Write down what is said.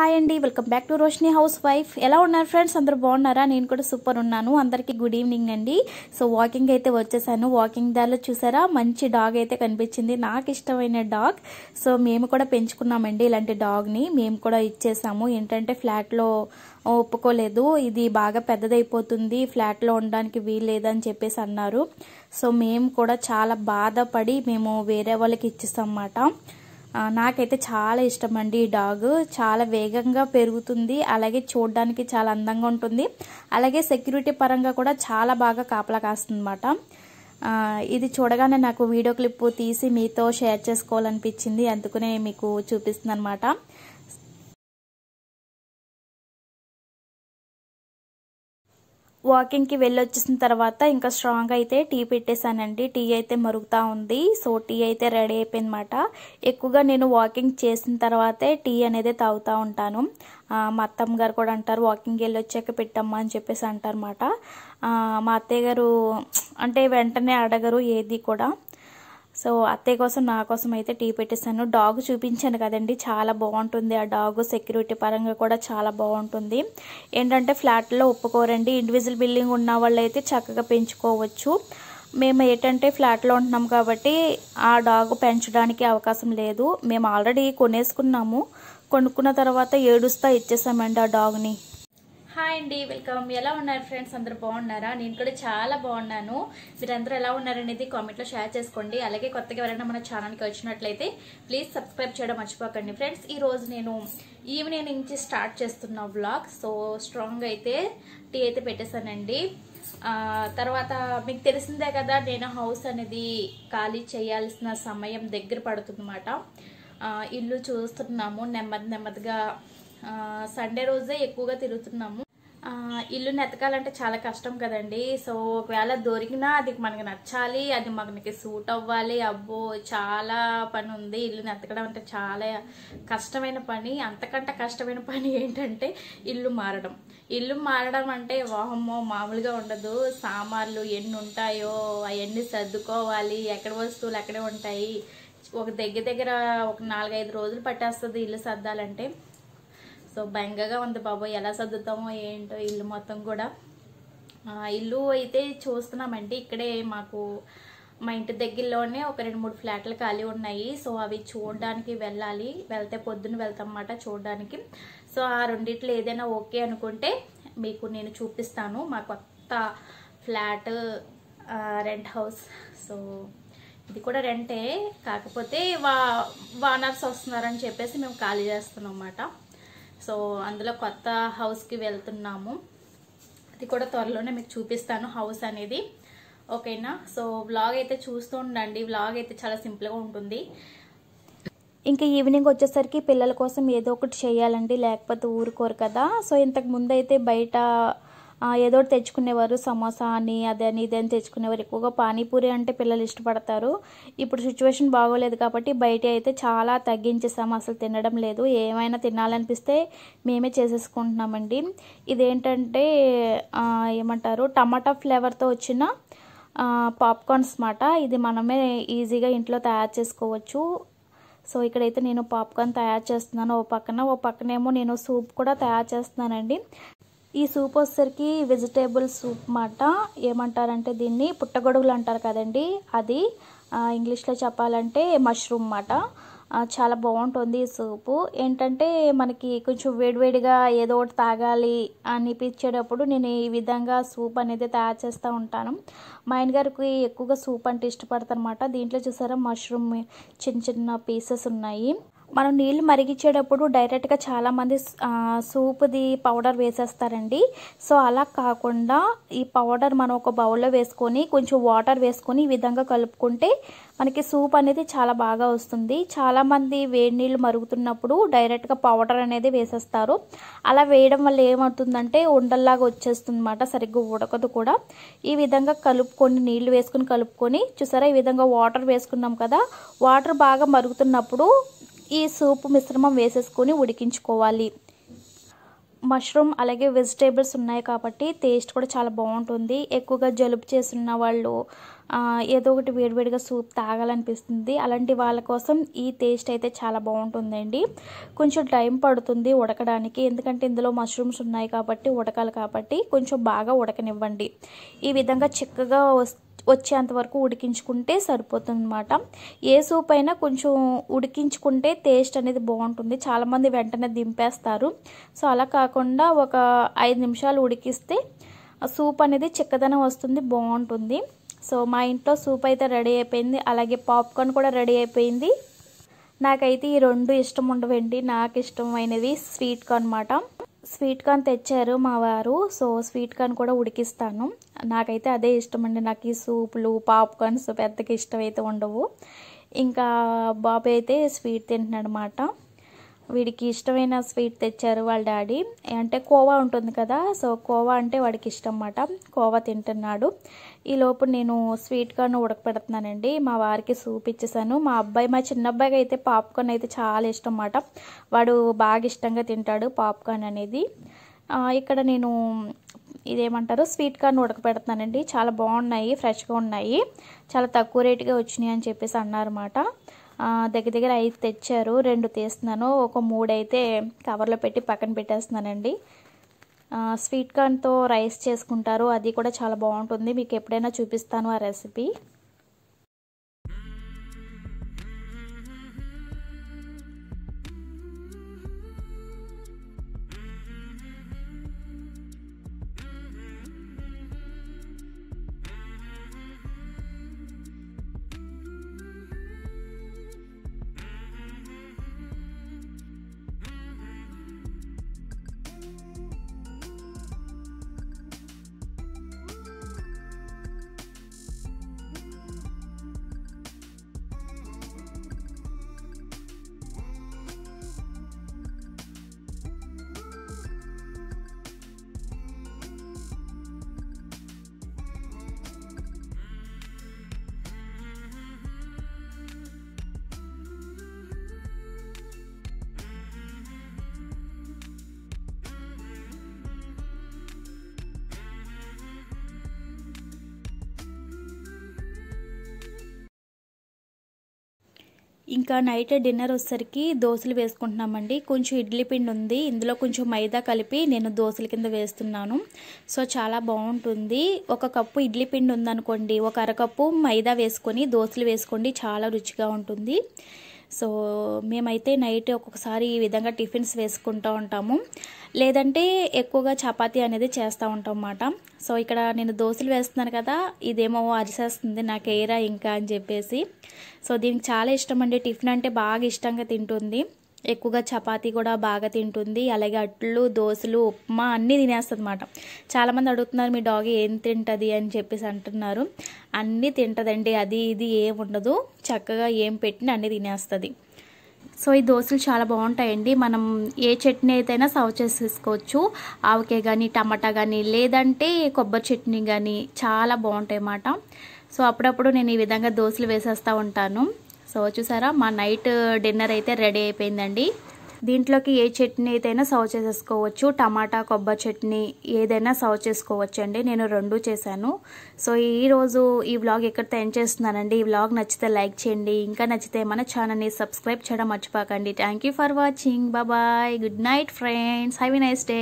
hi అండి welcome back to Roshini housewife ఎలా ఉన్నారు ఫ్రెండ్స్ అందరు బాగున్నారా నేను కూడా సూపర్ ఉన్నాను అందరికీ గుడ్ ఈవినింగ్ అండి సో వాకింగ్ అయితే వచ్చేసాను వాకింగ్ దారిలో చూసారా మంచి డాగ్ అయితే కనిపించింది నాకు ఇష్టమైన డాగ్ సో మేము కూడా పెంచుకున్నామండి ఇలాంటి డాగ్ని మేము కూడా ఇచ్చేసాము ఏంటంటే ఫ్లాట్లో ఒప్పుకోలేదు ఇది బాగా పెద్దదైపోతుంది ఫ్లాట్లో ఉండడానికి వీల్లేదని చెప్పేసి అన్నారు సో మేము కూడా చాలా బాధపడి మేము వేరే వాళ్ళకి ఇచ్చేస్తాం అన్నమాట నాకైతే చాలా ఇష్టం అండి ఈ డాగ్ చాలా వేగంగా పెరుగుతుంది అలాగే చూడడానికి చాలా అందంగా ఉంటుంది అలాగే సెక్యూరిటీ పరంగా కూడా చాలా బాగా కాపలా కాస్తుందన్నమాట ఇది చూడగానే నాకు వీడియో క్లిప్ తీసి మీతో షేర్ చేసుకోవాలనిపించింది అందుకునే మీకు చూపిస్తుంది అనమాట వాకింగ్కి వెళ్ళొచ్చేసిన తర్వాత ఇంకా స్ట్రాంగ్ అయితే టీ పెట్టేశానండి టీ అయితే మరుగుతూ ఉంది సో టీ అయితే రెడీ అయిపోయిందన్నమాట ఎక్కువగా నేను వాకింగ్ చేసిన తర్వాతే టీ అనేది తాగుతూ ఉంటాను మా అత్తమ్మ గారు కూడా అంటారు వాకింగ్ వెళ్ళొచ్చాక పెట్టమ్మా అని చెప్పేసి అంటారన్నమాట మా అత్తయ్య గారు అంటే వెంటనే అడగరు ఏది కూడా సో అత్తయ్య కోసం నా కోసం అయితే టీ పెట్టేస్తాను డాగ్ చూపించాను కదండి చాలా బాగుంటుంది ఆ డాగ్ సెక్యూరిటీ పరంగా కూడా చాలా బాగుంటుంది ఏంటంటే ఫ్లాట్లో ఒప్పుకోరండి ఇండివిజువల్ బిల్డింగ్ ఉన్న వాళ్ళైతే చక్కగా పెంచుకోవచ్చు మేము ఏంటంటే ఫ్లాట్లో ఉంటున్నాం కాబట్టి ఆ డాగ్ పెంచడానికి అవకాశం లేదు మేము ఆల్రెడీ కొనేసుకున్నాము కొనుక్కున్న తర్వాత ఏడుస్తా ఇచ్చేసామండి ఆ డాగ్ని హాయ్ అండి వెల్కమ్ ఎలా ఉన్నారు ఫ్రెండ్స్ అందరు బాగున్నారా నేను కూడా చాలా బాగున్నాను మీరందరూ ఎలా ఉన్నారనేది కామెంట్లో షేర్ చేసుకోండి అలాగే కొత్తగా ఎవరైనా మన ఛానల్కి వచ్చినట్లయితే ప్లీజ్ సబ్స్క్రైబ్ చేయడం మర్చిపోకండి ఫ్రెండ్స్ ఈరోజు నేను ఈవినింగ్ నుంచి స్టార్ట్ చేస్తున్న వ్లాగ్ సో స్ట్రాంగ్ అయితే టీ అయితే పెట్టేశానండి తర్వాత మీకు తెలిసిందే కదా నేను హౌస్ అనేది ఖాళీ చేయాల్సిన సమయం దగ్గర పడుతుందన్నమాట ఇల్లు చూస్తున్నాము నెమ్మది నెమ్మదిగా సండే రోజే ఎక్కువగా తిరుగుతున్నాము ఇల్లు నెతకాలంటే చాలా కష్టం కదండి సో ఒకవేళ దొరికినా అది మనకి నచ్చాలి అది మనకి సూట్ అవ్వాలి అబ్బో చాలా పని ఉంది ఇల్లు నెతకడం అంటే చాలా కష్టమైన పని అంతకంటే కష్టమైన పని ఏంటంటే ఇల్లు మారడం ఇల్లు మారడం అంటే వాహమ్మో మామూలుగా ఉండదు సామాన్లు ఎన్ని ఉంటాయో అవన్నీ సర్దుకోవాలి ఎక్కడ వస్తువులు అక్కడే ఉంటాయి ఒక దగ్గర దగ్గర ఒక నాలుగైదు రోజులు పట్టేస్తుంది ఇల్లు సర్దాలంటే సో భయంగా ఉంది బాబు ఎలా సర్దుతామో ఏంటో ఇల్లు మొత్తం కూడా ఇల్లు అయితే చూస్తున్నామండి ఇక్కడే మాకు మా ఇంటి దగ్గరలోనే ఒక రెండు మూడు ఫ్లాట్లు ఖాళీ ఉన్నాయి సో అవి చూడడానికి వెళ్ళాలి వెళ్తే పొద్దున్న వెళ్తామన్నమాట చూడడానికి సో ఆ రెండిట్లో ఏదైనా ఓకే అనుకుంటే మీకు నేను చూపిస్తాను మా కొత్త ఫ్లాట్ రెంట్ హౌస్ సో ఇది కూడా రెంటే కాకపోతే వా వానర్స్ వస్తున్నారని చెప్పేసి మేము ఖాళీ చేస్తున్నాం అన్నమాట సో అందులో కొత్త హౌస్కి వెళ్తున్నాము అది కూడా త్వరలోనే మీకు చూపిస్తాను హౌస్ అనేది ఓకేనా సో వ్లాగ్ అయితే చూస్తూ ఉండండి వ్లాగ్ అయితే చాలా సింపుల్గా ఉంటుంది ఇంకా ఈవినింగ్ వచ్చేసరికి పిల్లల కోసం ఏదో ఒకటి చేయాలండి లేకపోతే ఊరుకోరు కదా సో ఇంతకు ముందు అయితే బయట ఏదో తెచ్చుకునేవారు సమోసా అని అదని ఇదని తెచ్చుకునేవారు ఎక్కువగా పానీపూరి అంటే పిల్లలు ఇష్టపడతారు ఇప్పుడు సిచ్యువేషన్ బాగోలేదు కాబట్టి బయట అయితే చాలా తగ్గించేసాము అసలు తినడం లేదు ఏమైనా తినాలనిపిస్తే మేమే చేసేసుకుంటున్నామండి ఇదేంటంటే ఏమంటారు టమాటా ఫ్లేవర్తో వచ్చిన పాప్కార్న్స్ అన్నమాట ఇది మనమే ఈజీగా ఇంట్లో తయారు చేసుకోవచ్చు సో ఇక్కడైతే నేను పాప్కార్న్ తయారు చేస్తున్నాను ఓ పక్కన ఓ పక్కనేమో నేను సూప్ కూడా తయారు చేస్తున్నానండి ఈ సూప్ వచ్చేసరికి వెజిటేబుల్ సూప్ మాట ఏమంటారంటే దీన్ని పుట్టగొడుగులు అంటారు కదండి అది ఇంగ్లీష్లో చెప్పాలంటే మష్రూమ్ మాట చాలా బాగుంటుంది ఈ సూపు ఏంటంటే మనకి కొంచెం వేడివేడిగా ఏదో ఒకటి తాగాలి అనిపించేటప్పుడు నేను ఈ విధంగా సూప్ అనేది తయారు చేస్తూ ఉంటాను మా ఆయన గారికి ఎక్కువగా సూప్ అంటే ఇష్టపడతారనమాట దీంట్లో చూసారా మష్రూమ్ చిన్న చిన్న పీసెస్ ఉన్నాయి మనం నీళ్ళు మరిగించేటప్పుడు డైరెక్ట్గా చాలామంది సూపుది పౌడర్ వేసేస్తారండి సో అలా కాకుండా ఈ పౌడర్ మనం ఒక బౌల్లో వేసుకొని కొంచెం వాటర్ వేసుకొని ఈ విధంగా కలుపుకుంటే మనకి సూప్ అనేది చాలా బాగా వస్తుంది చాలామంది వేడి నీళ్ళు మరుగుతున్నప్పుడు డైరెక్ట్గా పౌడర్ అనేది వేసేస్తారు అలా వేయడం వల్ల ఏమవుతుందంటే ఉండల్లాగా వచ్చేస్తుంది అనమాట సరిగ్గా ఉడకదు కూడా ఈ విధంగా కలుపుకొని నీళ్ళు వేసుకుని కలుపుకొని చూసారా ఈ విధంగా వాటర్ వేసుకున్నాం కదా వాటర్ బాగా మరుగుతున్నప్పుడు ఈ సూప్ మిశ్రమం వేసేసుకొని ఉడికించుకోవాలి మష్రూమ్ అలాగే వెజిటేబుల్స్ ఉన్నాయి కాబట్టి టేస్ట్ కూడా చాలా బాగుంటుంది ఎక్కువగా జలుబు చేస్తున్న వాళ్ళు ఏదో ఒకటి వేడివేడిగా సూప్ తాగాలనిపిస్తుంది అలాంటి వాళ్ళ కోసం ఈ టేస్ట్ అయితే చాలా బాగుంటుందండి కొంచెం టైం పడుతుంది ఉడకడానికి ఎందుకంటే ఇందులో మష్రూమ్స్ ఉన్నాయి కాబట్టి ఉడకాలి కాబట్టి కొంచెం బాగా ఉడకనివ్వండి ఈ విధంగా చిక్కగా వచ్చేంత వరకు ఉడికించుకుంటే సరిపోతుంది అనమాట ఏ సూప్ అయినా కొంచెం ఉడికించుకుంటే టేస్ట్ అనేది బాగుంటుంది చాలామంది వెంటనే దింపేస్తారు సో అలా కాకుండా ఒక ఐదు నిమిషాలు ఉడికిస్తే సూప్ అనేది చిక్కదనం వస్తుంది బాగుంటుంది సో మా ఇంట్లో సూప్ అయితే రెడీ అయిపోయింది అలాగే పాప్కార్న్ కూడా రెడీ అయిపోయింది నాకైతే ఈ రెండు ఇష్టం ఉండవండి నాకు ఇష్టమైనది స్వీట్ కార్న్ అనమాట స్వీట్ కార్న్ తెచ్చారు మా వారు సో స్వీట్ కార్న్ కూడా ఉడికిస్తాను నాకైతే అదే ఇష్టం అండి నాకు ఈ సూపులు పాప్కార్న్స్ పెద్దగా ఇష్టమైతే ఉండవు ఇంకా బాబాయ్ అయితే స్వీట్ తింటున్నాడు అనమాట వీడికి ఇష్టమైన స్వీట్ తెచ్చారు వాళ్ళ డాడీ అంటే కోవా ఉంటుంది కదా సో కోవా అంటే వాడికి ఇష్టం అన్నమాట కోవా తింటున్నాడు ఈ లోపు నేను స్వీట్గాను ఉడకపెడుతున్నానండి మా వారికి సూప్ ఇచ్చేసాను మా అబ్బాయి మా చిన్న అబ్బాయికి అయితే పాప్కార్న్ అయితే చాలా ఇష్టం అన్నమాట వాడు బాగా ఇష్టంగా తింటాడు పాప్కార్న్ అనేది ఇక్కడ నేను ఇదేమంటారు స్వీట్ కార్న్ ఉడకపెడుతున్నానండి చాలా బాగున్నాయి ఫ్రెష్గా ఉన్నాయి చాలా తక్కువ రేటుగా వచ్చినాయి అని చెప్పేసి అన్నారన్నమాట దగ్గర దగ్గర ఐదు తెచ్చారు రెండు తీస్తున్నాను ఒక మూడు అయితే కవర్లో పెట్టి పక్కన పెట్టేస్తున్నానండి స్వీట్ కార్న్తో రైస్ చేసుకుంటారు అది కూడా చాలా బాగుంటుంది మీకు ఎప్పుడైనా చూపిస్తాను ఆ రెసిపీ ఇంకా నైట్ డిన్నర్ వచ్చేసరికి దోశలు వేసుకుంటున్నామండి కొంచెం ఇడ్లీ పిండి ఉంది ఇందులో కొంచెం మైదా కలిపి నేను దోశల కింద వేస్తున్నాను సో చాలా బాగుంటుంది ఒక కప్పు ఇడ్లీ పిండి ఉందనుకోండి ఒక అరకప్పు మైదా వేసుకొని దోశలు వేసుకోండి చాలా రుచిగా ఉంటుంది సో మేమైతే నైట్ ఒక్కొక్కసారి ఈ విధంగా టిఫిన్స్ వేసుకుంటూ ఉంటాము లేదంటే ఎక్కువగా చపాతి అనేది చేస్తూ ఉంటాం అన్నమాట సో ఇక్కడ నేను దోశలు వేస్తున్నాను కదా ఇదేమో అరిసేస్తుంది నాకు ఏరా ఇంకా అని చెప్పేసి సో దీనికి చాలా ఇష్టం అండి టిఫిన్ అంటే బాగా ఇష్టంగా తింటుంది ఎక్కువగా చపాతీ కూడా బాగా తింటుంది అలాగే అట్లు దోశలు ఉప్మా అన్నీ తినేస్తుంది అన్నమాట చాలామంది అడుగుతున్నారు మీ డాగ్ ఏం తింటుంది అని చెప్పేసి అంటున్నారు అన్నీ తింటుందండి అది ఇది ఏం ఉండదు చక్కగా ఏం పెట్టినా అన్నీ తినేస్తుంది సో ఈ దోశలు చాలా బాగుంటాయండి మనం ఏ చట్నీ అయితేనా సర్వ్ చేసేసుకోవచ్చు ఆవకాయ కానీ టమాటా కానీ లేదంటే కొబ్బరి చట్నీ కానీ చాలా బాగుంటాయి అన్నమాట సో అప్పుడప్పుడు నేను ఈ విధంగా దోశలు వేసేస్తూ ఉంటాను సో చూసారా మా నైట్ డిన్నర్ అయితే రెడీ అయిపోయిందండి దీంట్లోకి ఏ చట్నీ అయితేనా సర్వ్ చేసేసుకోవచ్చు టమాటా కొబ్బరి చట్నీ ఏదైనా సర్వ్ అండి నేను రెండు చేశాను సో ఈరోజు ఈ వ్లాగ్ ఎక్కడితో ఎండ్ చేస్తున్నానండి ఈ వ్లాగ్ నచ్చితే లైక్ చేయండి ఇంకా నచ్చితే మన ఛానల్ని సబ్స్క్రైబ్ చేయడం మర్చిపోకండి థ్యాంక్ ఫర్ వాచింగ్ బాబాయ్ good night friends have a nice day